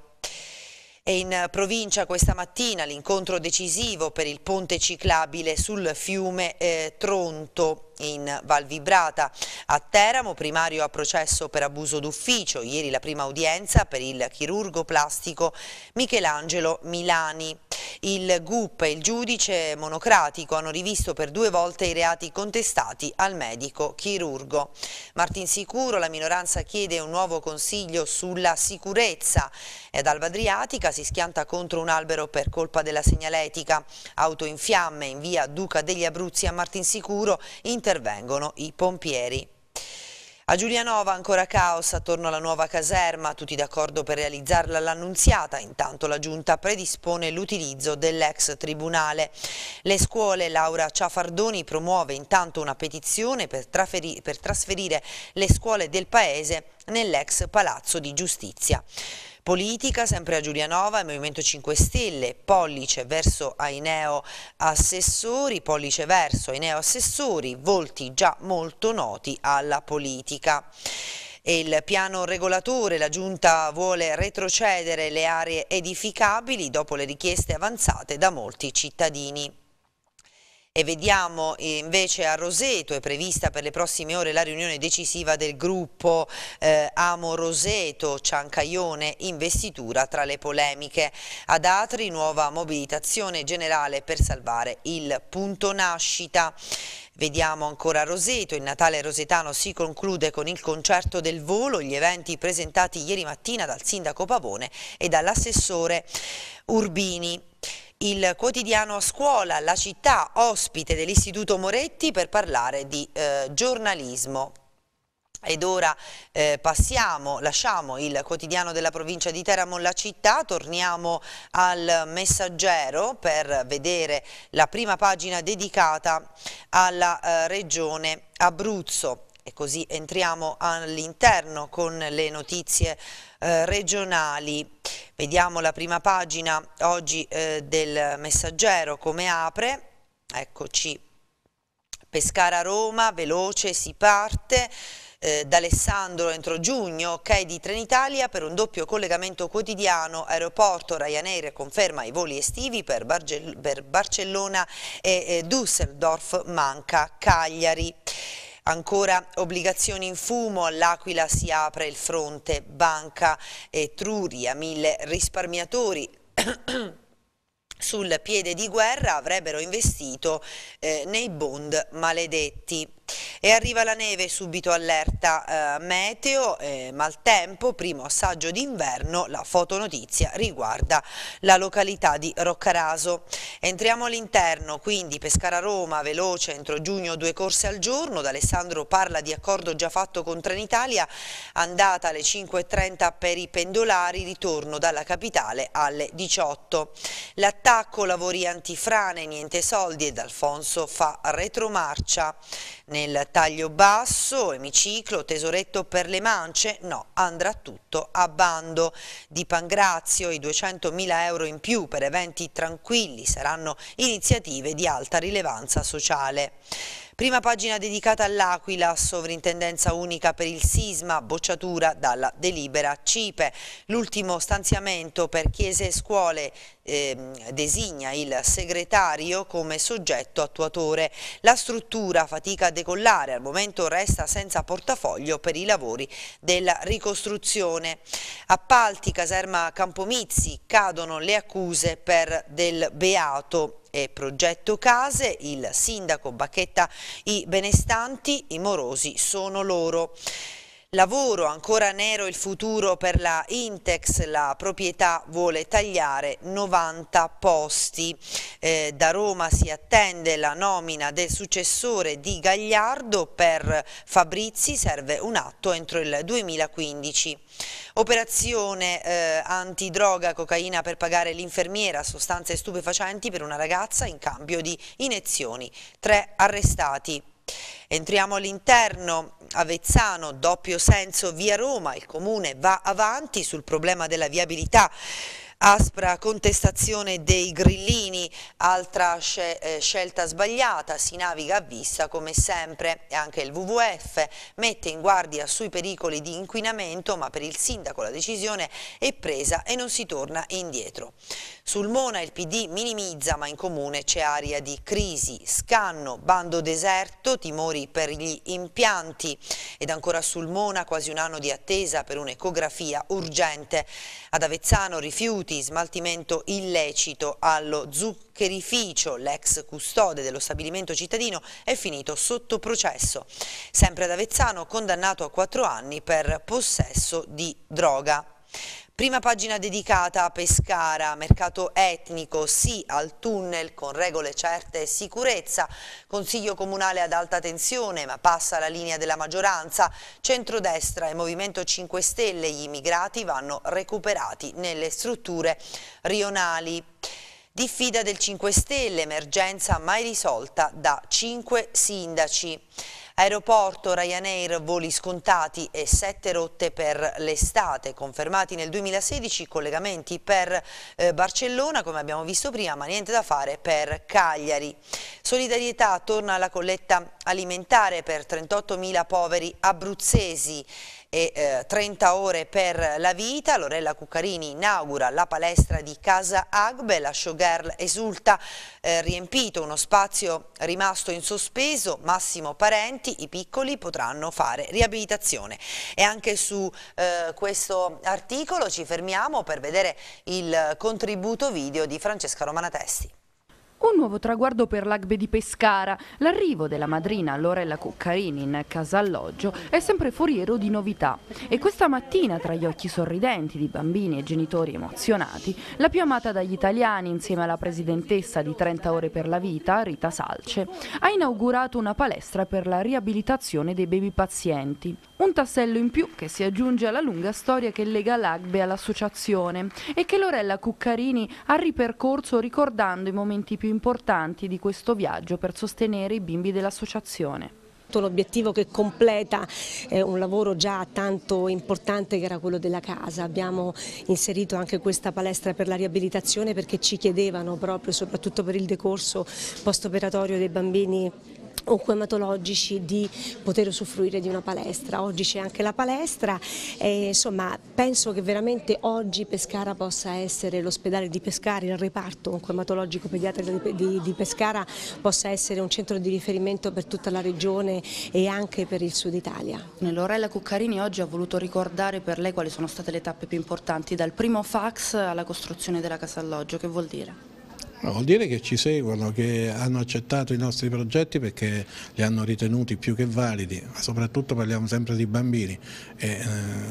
È in provincia questa mattina l'incontro decisivo per il ponte ciclabile sul fiume eh, Tronto in Val Vibrata. A Teramo, primario a processo per abuso d'ufficio, ieri la prima udienza per il chirurgo plastico Michelangelo Milani. Il GUP e il giudice monocratico hanno rivisto per due volte i reati contestati al medico chirurgo. Martin Sicuro, la minoranza chiede un nuovo consiglio sulla sicurezza. Ed Alba Adriatica si schianta contro un albero per colpa della segnaletica. Auto in fiamme in via Duca degli Abruzzi a Martinsicuro intervengono i pompieri. A Giulianova ancora caos attorno alla nuova caserma, tutti d'accordo per realizzarla l'annunziata, intanto la Giunta predispone l'utilizzo dell'ex tribunale. Le scuole Laura Ciafardoni promuove intanto una petizione per, per trasferire le scuole del Paese nell'ex Palazzo di Giustizia. Politica sempre a Giulianova e Movimento 5 Stelle, pollice verso Aineo Assessori, pollice verso Aineo Assessori, volti già molto noti alla politica il piano regolatore, la Giunta vuole retrocedere le aree edificabili dopo le richieste avanzate da molti cittadini. E vediamo eh, invece a Roseto, è prevista per le prossime ore la riunione decisiva del gruppo eh, Amo Roseto, Ciancaione, investitura tra le polemiche. Ad Atri nuova mobilitazione generale per salvare il punto nascita. Vediamo ancora Roseto, il Natale rosetano si conclude con il concerto del volo, gli eventi presentati ieri mattina dal sindaco Pavone e dall'assessore Urbini il quotidiano a scuola, la città ospite dell'Istituto Moretti per parlare di eh, giornalismo. Ed ora eh, passiamo, lasciamo il quotidiano della provincia di Teramo la città, torniamo al messaggero per vedere la prima pagina dedicata alla eh, regione Abruzzo e così entriamo all'interno con le notizie eh, regionali. Vediamo la prima pagina oggi eh, del messaggero come apre, eccoci, Pescara-Roma, veloce, si parte, eh, d'Alessandro entro giugno, ok di Trenitalia per un doppio collegamento quotidiano aeroporto Ryanair conferma i voli estivi per, Barge per Barcellona e, e eh, Düsseldorf manca Cagliari. Ancora obbligazioni in fumo, all'Aquila si apre il fronte Banca Etruria, mille risparmiatori sul piede di guerra avrebbero investito eh, nei bond maledetti. E arriva la neve, subito allerta eh, meteo, eh, maltempo, primo assaggio d'inverno, la fotonotizia riguarda la località di Roccaraso. Entriamo all'interno, quindi Pescara Roma, veloce, entro giugno due corse al giorno, D'Alessandro parla di accordo già fatto con Trenitalia, andata alle 5.30 per i pendolari, ritorno dalla capitale alle 18. L'attacco lavori antifrane, niente soldi ed Alfonso fa retromarcia. Nel taglio basso, emiciclo, tesoretto per le mance, no, andrà tutto a bando. Di Pangrazio i 200.000 euro in più per eventi tranquilli saranno iniziative di alta rilevanza sociale. Prima pagina dedicata all'Aquila, sovrintendenza unica per il sisma, bocciatura dalla delibera CIPE. L'ultimo stanziamento per chiese e scuole eh, designa il segretario come soggetto attuatore. La struttura fatica a decollare, al momento resta senza portafoglio per i lavori della ricostruzione. Appalti, caserma Campomizzi, cadono le accuse per del Beato e Progetto Case, il sindaco Bacchetta i benestanti, i morosi sono loro. Lavoro, ancora nero il futuro per la Intex, la proprietà vuole tagliare 90 posti. Eh, da Roma si attende la nomina del successore di Gagliardo, per Fabrizi serve un atto entro il 2015. Operazione eh, antidroga cocaina per pagare l'infermiera, sostanze stupefacenti per una ragazza in cambio di iniezioni. Tre arrestati. Entriamo all'interno, Avezzano, doppio senso via Roma, il comune va avanti sul problema della viabilità aspra contestazione dei grillini, altra eh, scelta sbagliata, si naviga a vista come sempre e anche il WWF mette in guardia sui pericoli di inquinamento ma per il sindaco la decisione è presa e non si torna indietro. Sul Mona il PD minimizza ma in comune c'è aria di crisi, scanno, bando deserto, timori per gli impianti ed ancora sul Mona quasi un anno di attesa per un'ecografia urgente. Ad Avezzano rifiuti rifiuti, smaltimento illecito allo zuccherificio, l'ex custode dello stabilimento cittadino è finito sotto processo. Sempre ad Avezzano condannato a quattro anni per possesso di droga. Prima pagina dedicata a Pescara, mercato etnico, sì al tunnel con regole certe e sicurezza, consiglio comunale ad alta tensione ma passa la linea della maggioranza, centrodestra e Movimento 5 Stelle, gli immigrati vanno recuperati nelle strutture rionali. Diffida del 5 Stelle, emergenza mai risolta da 5 sindaci. Aeroporto Ryanair voli scontati e sette rotte per l'estate, confermati nel 2016 collegamenti per eh, Barcellona come abbiamo visto prima ma niente da fare per Cagliari. Solidarietà torna alla colletta alimentare per 38.000 poveri abruzzesi e eh, 30 ore per la vita. Lorella Cuccarini inaugura la palestra di Casa Agbe, la showgirl esulta eh, riempito uno spazio rimasto in sospeso, Massimo Parenti, i piccoli potranno fare riabilitazione. E anche su eh, questo articolo ci fermiamo per vedere il contributo video di Francesca Romana Testi.
Un nuovo traguardo per l'Agbe di Pescara. L'arrivo della madrina Lorella Cuccarini in casa alloggio è sempre foriero di novità e questa mattina tra gli occhi sorridenti di bambini e genitori emozionati, la più amata dagli italiani insieme alla presidentessa di 30 ore per la vita, Rita Salce, ha inaugurato una palestra per la riabilitazione dei baby pazienti. Un tassello in più che si aggiunge alla lunga storia che lega l'Agbe all'associazione e che Lorella Cuccarini ha ripercorso ricordando i momenti più importanti di questo viaggio per sostenere i bimbi
dell'associazione l'obiettivo che completa eh, un lavoro già tanto importante che era quello della casa. Abbiamo inserito anche questa palestra per la riabilitazione perché ci chiedevano proprio, soprattutto per il decorso post-operatorio dei bambini o ematologici di poter usufruire di una palestra. Oggi c'è anche la palestra e insomma penso che veramente oggi Pescara possa essere l'ospedale di Pescara, il reparto oncoematologico pediatrico di, di, Pescara possa essere un centro di riferimento per tutta la regione e anche per il sud Italia.
Lorella Cuccarini oggi ha voluto ricordare per lei quali sono state le tappe più importanti dal primo fax alla costruzione della casa alloggio, che vuol dire?
vuol dire che ci seguono, che hanno accettato i nostri progetti perché li hanno ritenuti più che validi, ma soprattutto parliamo sempre di bambini e eh,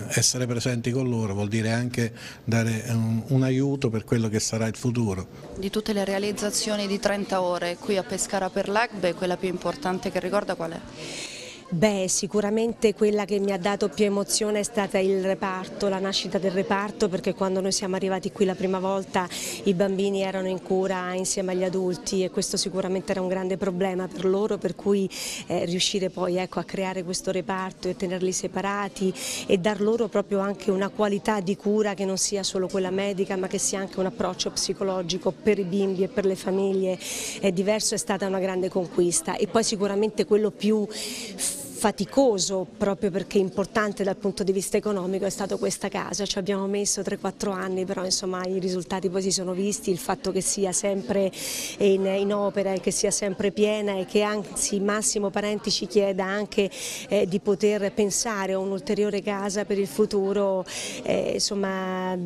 essere presenti con loro vuol dire anche dare un, un, aiuto per quello che sarà il futuro.
Di tutte le realizzazioni di 30 ore qui a Pescara per l'Agbe, quella più
importante che ricorda qual è? Beh, sicuramente quella che mi ha dato più emozione è stata il reparto, la nascita del reparto, perché quando noi siamo arrivati qui la prima volta i bambini erano in cura insieme agli adulti e questo sicuramente era un grande problema per loro, per cui eh, riuscire poi ecco, a creare questo reparto e tenerli separati e dar loro proprio anche una qualità di cura che non sia solo quella medica, ma che sia anche un approccio psicologico per i bimbi e per le famiglie è diverso, è stata una grande conquista e poi sicuramente quello più faticoso proprio perché importante dal punto di vista economico è stata questa casa, ci abbiamo messo 3-4 anni però insomma i risultati poi si sono visti, il fatto che sia sempre in, in opera e che sia sempre piena e che anzi Massimo Parenti ci chieda anche eh, di poter pensare a un'ulteriore casa per il futuro, eh, insomma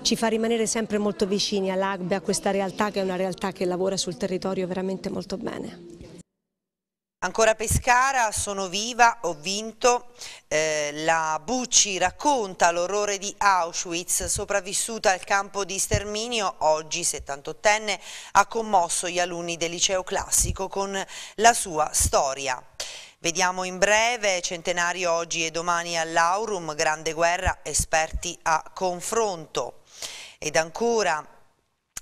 ci fa rimanere sempre molto vicini all'Agbe, a questa realtà che è una realtà che lavora sul territorio veramente molto bene.
Ancora Pescara, sono viva, ho vinto. Eh, la Bucci racconta l'orrore di Auschwitz, sopravvissuta al campo di sterminio, oggi 78enne, ha commosso gli alunni del liceo classico con la sua storia. Vediamo in breve, centenario oggi e domani all'Aurum, grande guerra, esperti a confronto. Ed ancora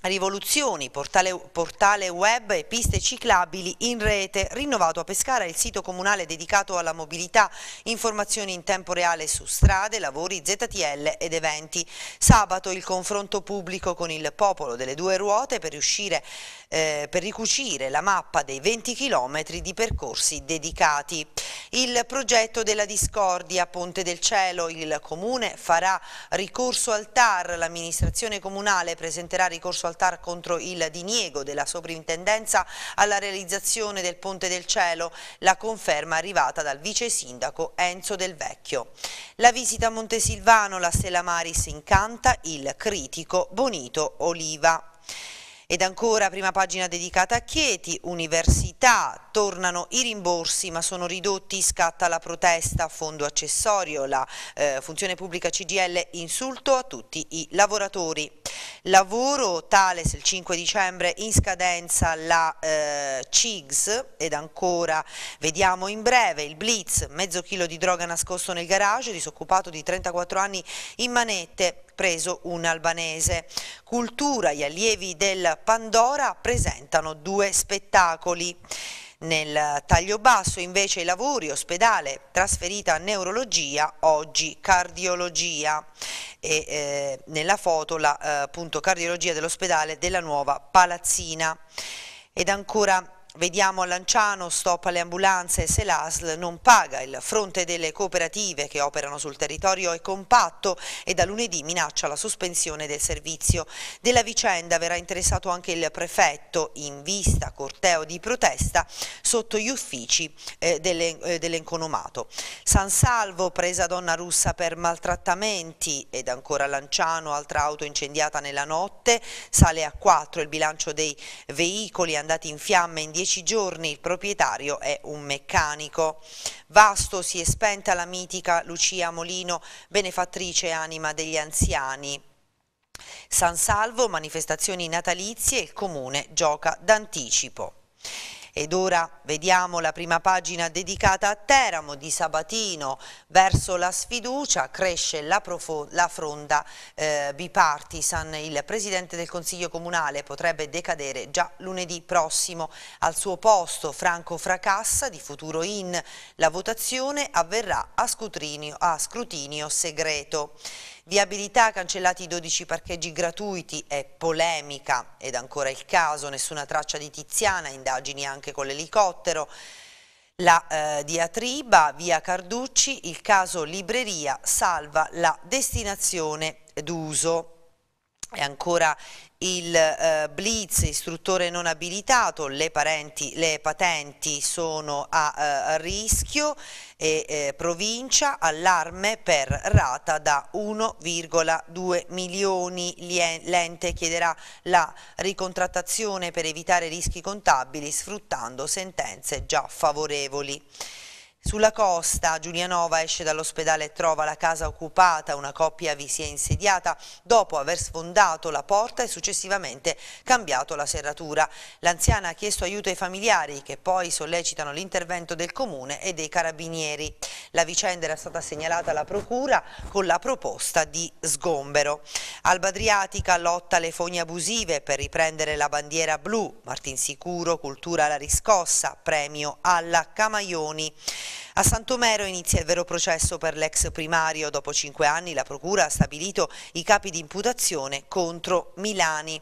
Rivoluzioni, portale, portale, web e piste ciclabili in rete. Rinnovato a Pescara il sito comunale dedicato alla mobilità, informazioni in tempo reale su strade, lavori, ZTL ed eventi. Sabato il confronto pubblico con il popolo delle due ruote per, riuscire, eh, per ricucire la mappa dei 20 km di percorsi dedicati. Il progetto della discordia Ponte del Cielo, il comune farà ricorso al TAR, l'amministrazione comunale presenterà ricorso al ascoltar contro il diniego della sovrintendenza alla realizzazione del Ponte del Cielo, la conferma arrivata dal vice sindaco Enzo Del Vecchio. La visita a Montesilvano, la Stella Maris incanta il critico Bonito Oliva. Ed ancora prima pagina dedicata a Chieti, università, tornano i rimborsi ma sono ridotti, scatta la protesta, fondo accessorio, la eh, funzione pubblica CGL insulto a tutti i lavoratori. Lavoro Tales il 5 dicembre in scadenza la eh, CIGS ed ancora vediamo in breve il Blitz, mezzo chilo di droga nascosto nel garage, disoccupato di 34 anni in manette, preso un albanese. Cultura, gli allievi del Pandora presentano due spettacoli. Nel taglio basso invece i lavori, ospedale, trasferita neurologia, oggi cardiologia e eh, nella foto la eh, appunto, cardiologia dell'ospedale della nuova palazzina. Ed ancora Vediamo a Lanciano, stop alle ambulanze se l'ASL non paga. Il fronte delle cooperative che operano sul territorio è compatto e da lunedì minaccia la sospensione del servizio. Della vicenda verrà interessato anche il prefetto in vista corteo di protesta sotto gli uffici eh, eh dell'enconomato. Eh, dell San Salvo, presa donna russa per maltrattamenti ed ancora Lanciano, altra auto incendiata nella notte, sale a 4 il bilancio dei veicoli andati in fiamme in dieci giorni, il proprietario è un meccanico. Vasto si è spenta la mitica Lucia Molino, benefattrice anima degli anziani. San Salvo, manifestazioni natalizie, il comune gioca d'anticipo. Ed ora vediamo la prima pagina dedicata a Teramo di Sabatino. Verso la sfiducia cresce la, la fronda eh, bipartisan. Il Presidente del Consiglio Comunale potrebbe decadere già lunedì prossimo. Al suo posto Franco Fracassa di Futuro In. La votazione avverrà a a scrutinio segreto. Viabilità, cancellati i 12 parcheggi gratuiti, è polemica ed ancora il caso, nessuna traccia di Tiziana, indagini anche con l'elicottero. La eh, diatriba, via Carducci, il caso libreria salva la destinazione d'uso e ancora il eh, blitz istruttore non abilitato, le, parenti, le patenti sono a, a eh, rischio e eh, provincia allarme per rata da 1,2 milioni, l'ente chiederà la ricontrattazione per evitare rischi contabili sfruttando sentenze già favorevoli. Sulla costa Giulianova esce dall'ospedale e trova la casa occupata, una coppia vi si è insediata dopo aver sfondato la porta e successivamente cambiato la serratura. L'anziana ha chiesto aiuto ai familiari che poi sollecitano l'intervento del comune e dei carabinieri. La vicenda era stata segnalata alla procura con la proposta di sgombero. Alba Adriatica lotta le fogne abusive per riprendere la bandiera blu, Martinsicuro, cultura alla riscossa, premio alla Camaioni. A Santomero inizia il vero processo per l'ex primario. Dopo cinque anni la Procura ha stabilito i capi di imputazione contro Milani.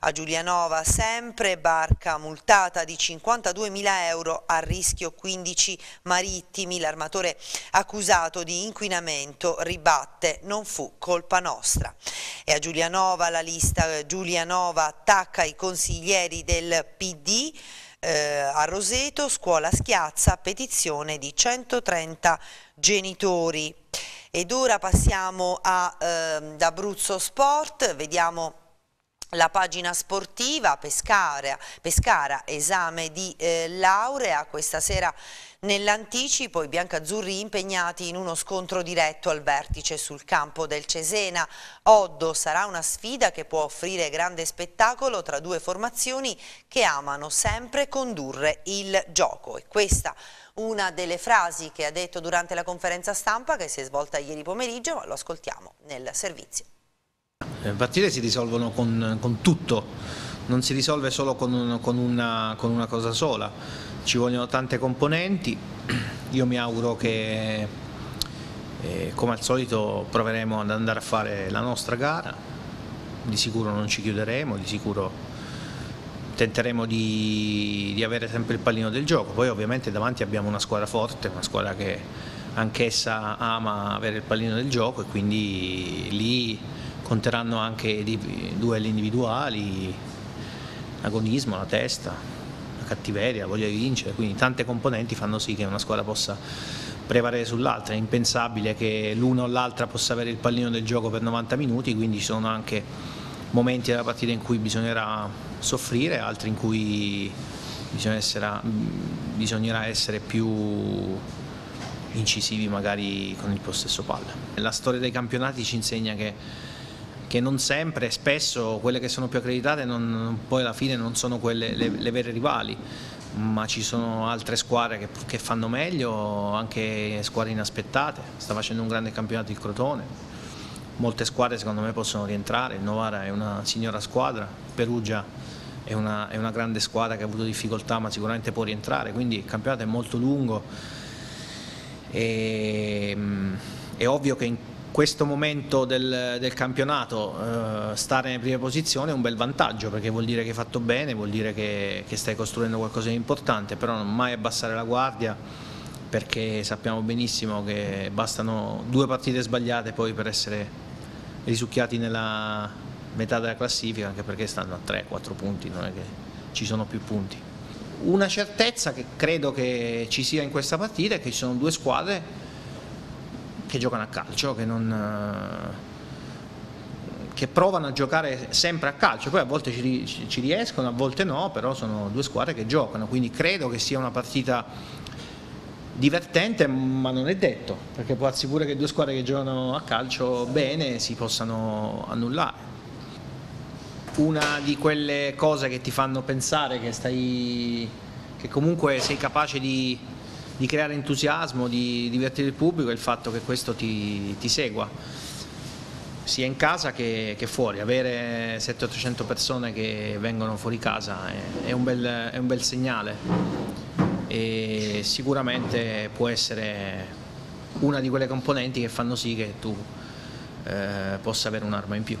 A Giulianova sempre barca multata di 52.000 euro a rischio 15 marittimi. L'armatore accusato di inquinamento ribatte non fu colpa nostra. E a Giulianova la lista eh, Giulianova attacca i consiglieri del PD eh, a Roseto, scuola schiazza, petizione di 130 genitori. Ed ora passiamo ad eh, Abruzzo Sport, vediamo la pagina sportiva Pescara, Pescara esame di eh, laurea, questa sera Nell'anticipo i biancazzurri impegnati in uno scontro diretto al vertice sul campo del Cesena. Oddo sarà una sfida che può offrire grande spettacolo tra due formazioni che amano sempre condurre il gioco. E questa una delle frasi che ha detto durante la conferenza stampa che si è svolta ieri pomeriggio, ma lo ascoltiamo nel servizio.
Le partite si risolvono con, con tutto, non si risolve solo con, con, una, con una cosa sola ci vogliono tante componenti, io mi auguro che eh, come al solito proveremo ad andare a fare la nostra gara, di sicuro non ci chiuderemo, di sicuro tenteremo di, di avere sempre il pallino del gioco, poi ovviamente davanti abbiamo una squadra forte, una squadra che anch'essa ama avere il pallino del gioco e quindi lì conteranno anche i duelli individuali, l'agonismo, la testa, cattiveria, voglia di vincere, quindi tante componenti fanno sì che una squadra possa prevalere sull'altra, è impensabile che l'uno o l'altra possa avere il pallino del gioco per 90 minuti, quindi ci sono anche momenti della partita in cui bisognerà soffrire, altri in cui bisognerà essere, bisognerà essere più incisivi magari con il possesso palla. La storia dei campionati ci insegna che che non sempre, spesso quelle che sono più accreditate non, poi alla fine non sono quelle le, le vere rivali ma ci sono altre squadre che, che, fanno meglio, anche squadre inaspettate, sta facendo un grande campionato il Crotone, molte squadre secondo me possono rientrare, il Novara è una signora squadra, Perugia è una, è una grande squadra che ha avuto difficoltà ma sicuramente può rientrare, quindi il campionato è molto lungo e, mm, è ovvio che in questo momento del, del campionato eh, stare nelle prime posizioni è un bel vantaggio perché vuol dire che hai fatto bene, vuol dire che, che stai costruendo qualcosa di importante, però non mai abbassare la guardia perché sappiamo benissimo che bastano due partite sbagliate poi per essere risucchiati nella metà della classifica, anche perché stanno a 3-4 punti, non è che ci sono più punti. Una certezza che credo che ci sia in questa partita è che ci sono due squadre che giocano a calcio, che, non, eh, che provano a giocare sempre a calcio, poi a volte ci, ci, riescono, a volte no, però sono due squadre che giocano, quindi credo che sia una partita divertente, ma non è detto, perché può assicurare che due squadre che giocano a calcio bene si possano annullare una di quelle cose che ti fanno pensare che, stai, che comunque sei capace di di creare entusiasmo, di divertire il pubblico è il fatto che questo ti, ti segua sia in casa che, che fuori, avere 700-800 persone che vengono fuori casa è, è, un, bel, è un bel segnale e sicuramente può essere una di quelle componenti che fanno sì che tu eh, possa avere un'arma in più.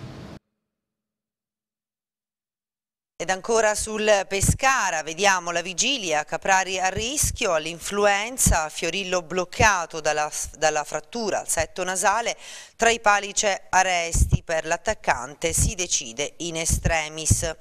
Ed ancora sul Pescara, vediamo la vigilia, Caprari a rischio, all'influenza, Fiorillo bloccato dalla, dalla, frattura al setto nasale, tra i pali c'è Aresti per l'attaccante, si decide in extremis.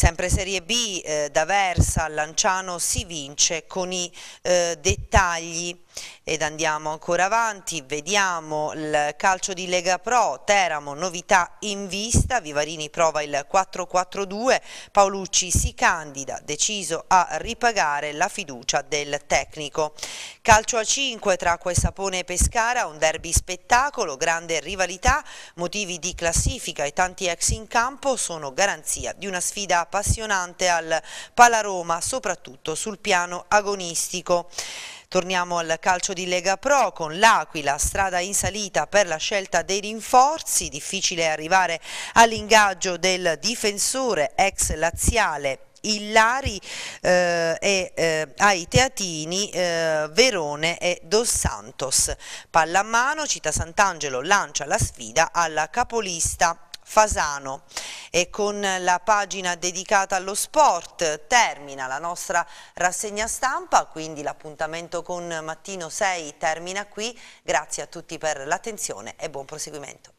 Sempre Serie B, eh, da Versa, Lanciano si vince con i eh, dettagli ed andiamo ancora avanti, vediamo il calcio di Lega Pro, Teramo, novità in vista, Vivarini prova il 4-4-2, Paolucci si candida, deciso a ripagare la fiducia del tecnico. Calcio a 5 tra Quessapone e Pescara, un derby spettacolo, grande rivalità, motivi di classifica e tanti ex in campo sono garanzia di una sfida appassionante al Palaroma, soprattutto sul piano agonistico. Torniamo al calcio di Lega Pro con l'Aquila, strada in salita per la scelta dei rinforzi, difficile arrivare all'ingaggio del difensore ex laziale Illari eh, e eh, ai Teatini, eh, Verone e Dos Santos. Pallamano, Città Sant'Angelo lancia la sfida alla capolista Fasano. E con la pagina dedicata allo sport termina la nostra rassegna stampa, quindi l'appuntamento con Mattino 6 termina qui. Grazie a tutti per l'attenzione e buon proseguimento.